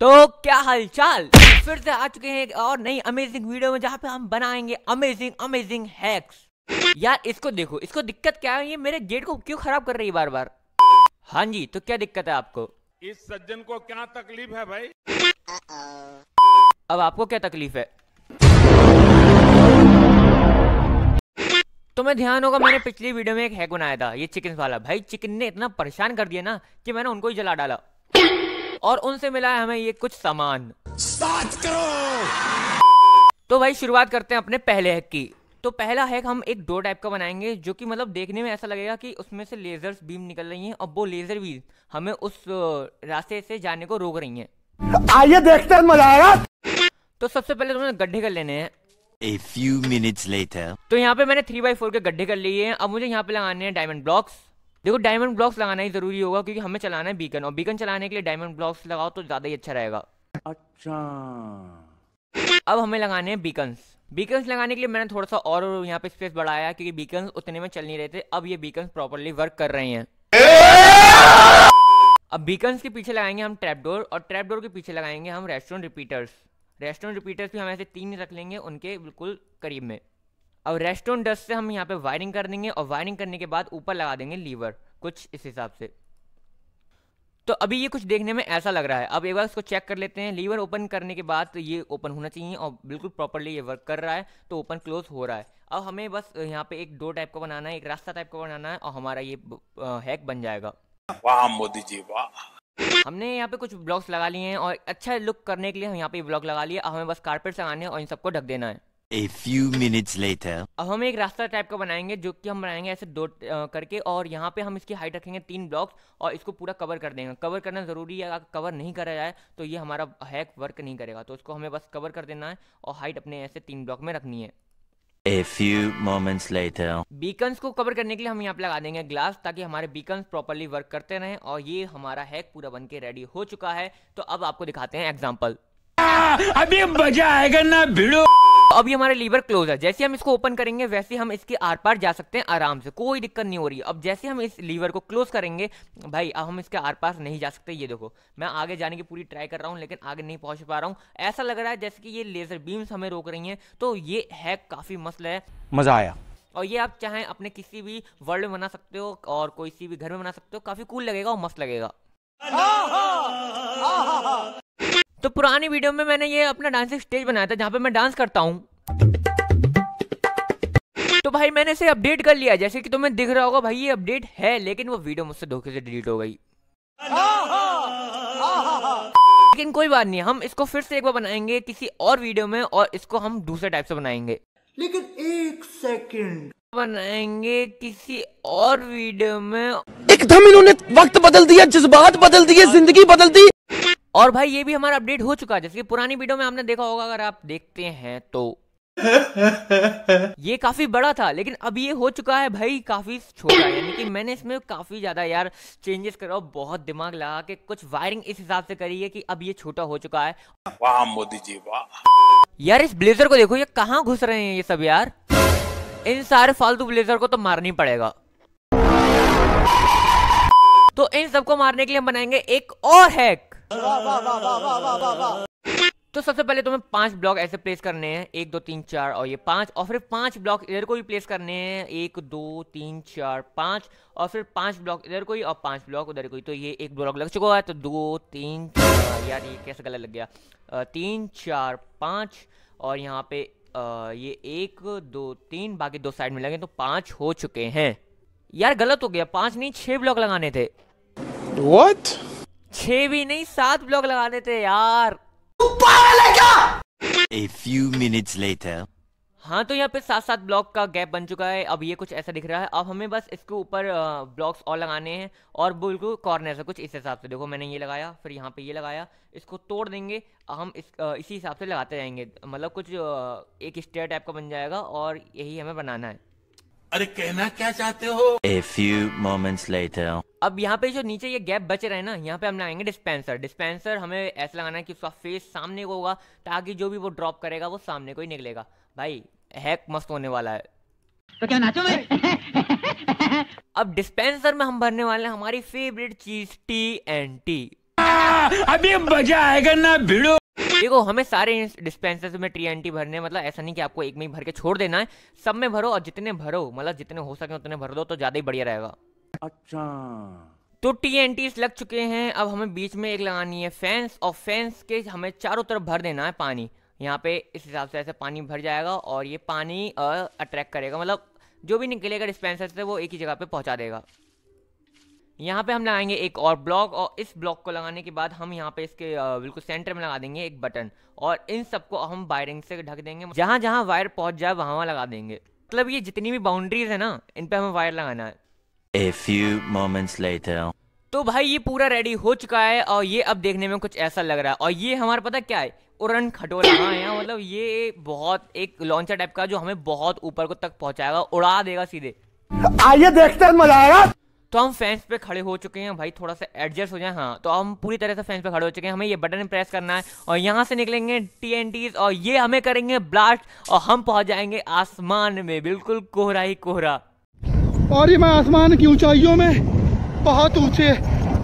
तो क्या हालचाल फिर से आ चुके हैं और नई अमेजिंग वीडियो में जहाँ पे हम बनाएंगे अमेजिंग अमेजिंग हैक्स यार इसको देखो इसको दिक्कत क्या है ये मेरे गेट को क्यों खराब कर रही है बार बार हाँ जी तो क्या दिक्कत है आपको इस सज्जन को क्या तकलीफ है भाई अब आपको क्या तकलीफ है तो मैं ध्यान होगा मैंने पिछली वीडियो में एक हैक बनाया था ये चिकन वाला भाई चिकन ने इतना परेशान कर दिया ना कि मैंने उनको ही जला डाला और उनसे मिला है हमें ये कुछ सामान करो तो भाई शुरुआत करते हैं अपने पहले हैक की तो पहला हैक हम एक डोर टाइप का बनाएंगे जो कि मतलब देखने में ऐसा लगेगा कि उसमें से लेजर्स बीम निकल रही हैं और वो लेजर भी हमें उस रास्ते से जाने को रोक रही हैं आइए देखते हैं मजा तो सबसे पहले तुम्हें तो गड्ढे कर लेने हैं A few minutes later. तो यहाँ पे मैंने थ्री बाई फोर के गड्ढे कर लिए हैं अब मुझे यहाँ पे लगाने हैं डायमंड ब्लॉक्स देखो डायमंड ब्लॉक्स लगाना ही जरूरी होगा क्योंकि हमें चलाना है बीकन और बीकन चलाने के लिए डायमंड ब्लॉक्स लगाओ तो ज्यादा ही अच्छा रहेगा अच्छा अब हमें लगाने हैं बीकन्स बीकन्स लगाने के लिए मैंने थोड़ा सा और यहाँ पे स्पेस बढ़ाया क्योंकि बीकन्स उतने में चल नहीं रहे थे अब ये बीकन्स प्रॉपरली वर्क कर रहे हैं अब बीकन्स के पीछे लगाएंगे हम ट्रैपडोर और ट्रैपडोर के पीछे लगाएंगे हम रेस्टोरेंट रिपीटर्स रेस्टोरेंट रिपीटर्स भी हम ऐसे तीन रख लेंगे उनके बिल्कुल करीब में अब रेस्टोन डस्ट से हम यहाँ पे वायरिंग कर देंगे और वायरिंग करने के बाद ऊपर लगा देंगे लीवर कुछ इस हिसाब से तो अभी ये कुछ देखने में ऐसा लग रहा है अब एक बार इसको चेक कर लेते हैं लीवर ओपन करने के बाद तो ये ओपन होना चाहिए और बिल्कुल प्रॉपरली ये वर्क कर रहा है तो ओपन क्लोज हो रहा है अब हमें बस यहाँ पे एक डोर टाइप का बनाना है एक रास्ता टाइप का बनाना है और हमारा ये हैक बन जाएगा वाह मोदी जी वाह हमने यहाँ पे कुछ ब्लॉक्स लगा लिए हैं और अच्छा लुक करने के लिए हम यहाँ पे ब्लॉक लगा लिए अब हमें बस कारपेट लगाने और इन सबको ढक देना है A few minutes later. अब हम एक रास्ता टाइप का बनाएंगे जो कि हम बनाएंगे ऐसे दो करके और यहाँ पे हम इसकी हाइट रखेंगे तीन ब्लॉक्स और इसको पूरा कवर कर देंगे कवर करना ज़रूरी है अगर कवर नहीं करा जाए तो ये हमारा हैक वर्क नहीं करेगा तो इसको हमें बस कवर कर देना है और हाइट अपने ऐसे तीन ब्लॉक में रखनी है A few moments later. Beacons को कवर करने के लिए हम यहाँ पे लगा देंगे ग्लास ताकि हमारे बीकन्स प्रॉपरली वर्क करते रहे और ये हमारा हैक पूरा बन के रेडी हो चुका है तो अब आपको दिखाते हैं एग्जाम्पल अभी मजा आएगा ना भिड़ो अभी हमारा लीवर क्लोज है जैसे हम इसको ओपन करेंगे वैसे हम इसके आर पार जा सकते हैं आराम से कोई दिक्कत नहीं हो रही अब जैसे हम इस लीवर को क्लोज करेंगे भाई अब हम इसके आर पार नहीं जा सकते ये देखो मैं आगे जाने की पूरी ट्राई कर रहा हूँ लेकिन आगे नहीं पहुंच पा रहा हूँ ऐसा लग रहा है जैसे कि ये लेजर बीम्स हमें रोक रही है तो ये हैक काफ़ी मसला है मज़ा आया और ये आप चाहें अपने किसी भी वर्ल्ड में बना सकते हो और कोई भी घर में बना सकते हो काफ़ी कूल लगेगा और मस्त लगेगा तो पुरानी वीडियो में मैंने ये अपना डांसिंग स्टेज बनाया था जहाँ पे मैं डांस करता हूँ तो भाई मैंने इसे अपडेट कर लिया जैसे कि तुम्हें दिख रहा होगा भाई ये अपडेट है लेकिन वो वीडियो मुझसे धोखे से डिलीट हो गई लेकिन कोई बात नहीं हम इसको फिर से एक बार बनाएंगे किसी और वीडियो में और इसको हम दूसरे टाइप से बनाएंगे लेकिन एक सेकंड बनाएंगे किसी और वीडियो में एकदम इन्होंने वक्त बदल दिया जज्बात बदल दिए जिंदगी बदल दी और भाई ये भी हमारा अपडेट हो चुका है जैसे कि पुरानी वीडियो में आपने देखा होगा अगर आप देखते हैं तो ये काफी बड़ा था लेकिन अब ये हो चुका है भाई काफी छोटा यानी कि मैंने इसमें काफी ज्यादा यार चेंजेस करा बहुत दिमाग लगा के कुछ वायरिंग इस हिसाब से करी है कि अब ये छोटा हो चुका है वाह मोदी जी वाह यार इस ब्लेजर को देखो ये कहाँ घुस रहे हैं ये सब यार इन सारे फालतू ब्लेजर को तो मारनी पड़ेगा तो इन सबको मारने के लिए हम बनाएंगे एक और हैक तो सबसे पहले तुम्हें तो पांच ब्लॉक ऐसे प्लेस करने हैं एक दो तीन चार और ये पांच और फिर पांच ब्लॉक इधर को भी प्लेस करने हैं एक दो तीन चार पांच और फिर पांच ब्लॉक इधर को ही और पांच ब्लॉक उधर को ही तो ये एक ब्लॉक लग चुका है तो दो तीन चार यार ये कैसे गलत लग गया तीन चार पाँच और यहाँ पे ये एक दो तीन बाकी दो साइड में लगे तो पाँच हो चुके हैं यार गलत हो गया पाँच नहीं छः ब्लॉक लगाने थे What? छह भी नहीं सात ब्लॉक लगा देते यार A few minutes later. हाँ तो यहाँ पे सात सात ब्लॉक का गैप बन चुका है अब ये कुछ ऐसा दिख रहा है अब हमें बस इसके ऊपर ब्लॉक्स और लगाने हैं और बिल्कुल कॉर्नर से कुछ इस हिसाब से देखो मैंने ये लगाया फिर यहाँ पे ये लगाया इसको तोड़ देंगे हम इस इसी हिसाब से लगाते जाएंगे मतलब कुछ एक स्टेयर टाइप का बन जाएगा और यही हमें बनाना है अरे कहना क्या चाहते हो ए फ्यू मोमेंट्स लेटर अब यहाँ पे जो नीचे ये गैप बच रहे हैं ना यहाँ पे हम लाएंगे डिस्पेंसर डिस्पेंसर हमें ऐसा लगाना है कि उसका फेस सामने को होगा ताकि जो भी वो ड्रॉप करेगा वो सामने को ही निकलेगा भाई हैक मस्त होने वाला है तो क्या नाचो अब डिस्पेंसर में हम भरने वाले हैं हमारी फेवरेट चीज टी एंड टी अभी मजा आएगा ना भिड़ो देखो हमें सारे डिस्पेंसर्स में ट्री एंटी भरने मतलब ऐसा नहीं कि आपको एक में ही भर के छोड़ देना है सब में भरो और जितने भरो मतलब जितने हो सके उतने भर दो तो ज्यादा ही बढ़िया रहेगा अच्छा तो टी एन टी लग चुके हैं अब हमें बीच में एक लगानी है फैंस और फैंस के हमें चारों तरफ भर देना है पानी यहाँ पे इस हिसाब से ऐसे पानी भर जाएगा और ये पानी अट्रैक्ट करेगा मतलब जो भी निकलेगा डिस्पेंसर से वो एक ही जगह पे पहुंचा देगा यहाँ पे हम लगाएंगे एक और ब्लॉक और इस ब्लॉक को लगाने के बाद हम यहाँ पे इसके बिल्कुल सेंटर में लगा देंगे एक बटन और इन सबको हम वायरिंग से ढक देंगे जहां जहाँ वायर पहुंच जाए वहां वहां लगा देंगे मतलब ये जितनी भी बाउंड्रीज है ना इन पे हमें वायर लगाना है A few moments later. तो भाई ये पूरा रेडी हो चुका है और ये अब देखने में कुछ ऐसा लग रहा है और ये हमारा पता क्या है उड़न खटोला हाँ यहाँ मतलब ये बहुत एक लॉन्चर टाइप का जो हमें बहुत ऊपर को तक पहुंचाएगा उड़ा देगा सीधे आइए देखते हैं मजा आएगा तो हम फैंस पे खड़े हो चुके हैं भाई थोड़ा सा एडजस्ट हो जाए हाँ तो हम पूरी तरह से फैंस पे खड़े हो चुके हैं हमें ये बटन प्रेस करना है और यहाँ से निकलेंगे टी और ये हमें करेंगे ब्लास्ट और हम पहुँच जाएंगे आसमान में बिल्कुल कोहरा ही कोहरा और ये मैं आसमान की ऊंचाइयों में बहुत ऊंचे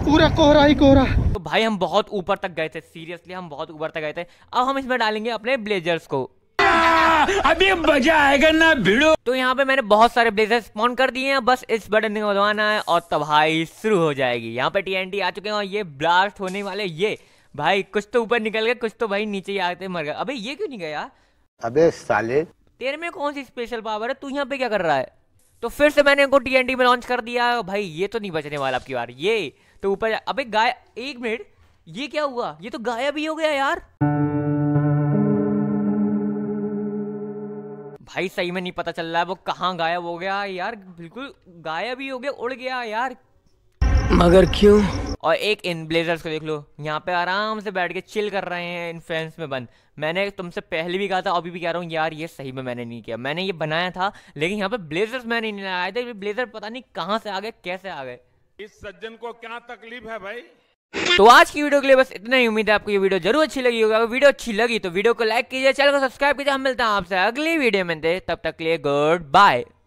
पूरा कोहरा ही कोहरा तो भाई हम बहुत ऊपर तक गए थे सीरियसली हम बहुत ऊपर तक गए थे अब हम इसमें डालेंगे अपने ब्लेजर्स को अभी मजा आएगा ना भिड़ो तो यहाँ पे मैंने बहुत सारे ब्लेजर स्पॉन कर दिए हैं बस इस बटन को दबाना है और तबाही शुरू हो जाएगी यहाँ पे टीएनटी आ चुके हैं और ये ब्लास्ट होने वाले ये भाई कुछ तो ऊपर निकल गए कुछ तो भाई नीचे ही आते मर गए अबे ये क्यों नहीं गया अबे साले तेरे में कौन सी स्पेशल पावर है तू यहाँ पे क्या कर रहा है तो फिर से मैंने इनको टीएनटी में लॉन्च कर दिया भाई ये तो नहीं बचने वाला आपकी बार ये तो ऊपर अबे गाय एक मिनट ये क्या हुआ ये तो गायब ही हो गया यार भाई सही में नहीं पता चल रहा है वो कहाँ गायब हो गया यार बिल्कुल गायब ही हो गया उड़ गया यार मगर क्यों और एक इन ब्लेजर्स को देख लो यहाँ पे आराम से बैठ के चिल कर रहे हैं इन फैंस में बंद मैंने तुमसे पहले भी कहा था अभी भी कह रहा हूँ यार ये सही में मैंने नहीं किया मैंने ये बनाया था लेकिन यहाँ पे ब्लेजर्स मैंने नहीं लगाया था ब्लेजर पता नहीं कहाँ से आ गए कैसे आ गए इस सज्जन को क्या तकलीफ है भाई तो आज की वीडियो के लिए बस इतना ही उम्मीद है आपको ये वीडियो जरूर अच्छी लगी होगी अगर वीडियो अच्छी लगी तो वीडियो को लाइक कीजिए चैनल को सब्सक्राइब कीजिए हम मिलते हैं आपसे अगली वीडियो में दे तब तक लिए गुड बाय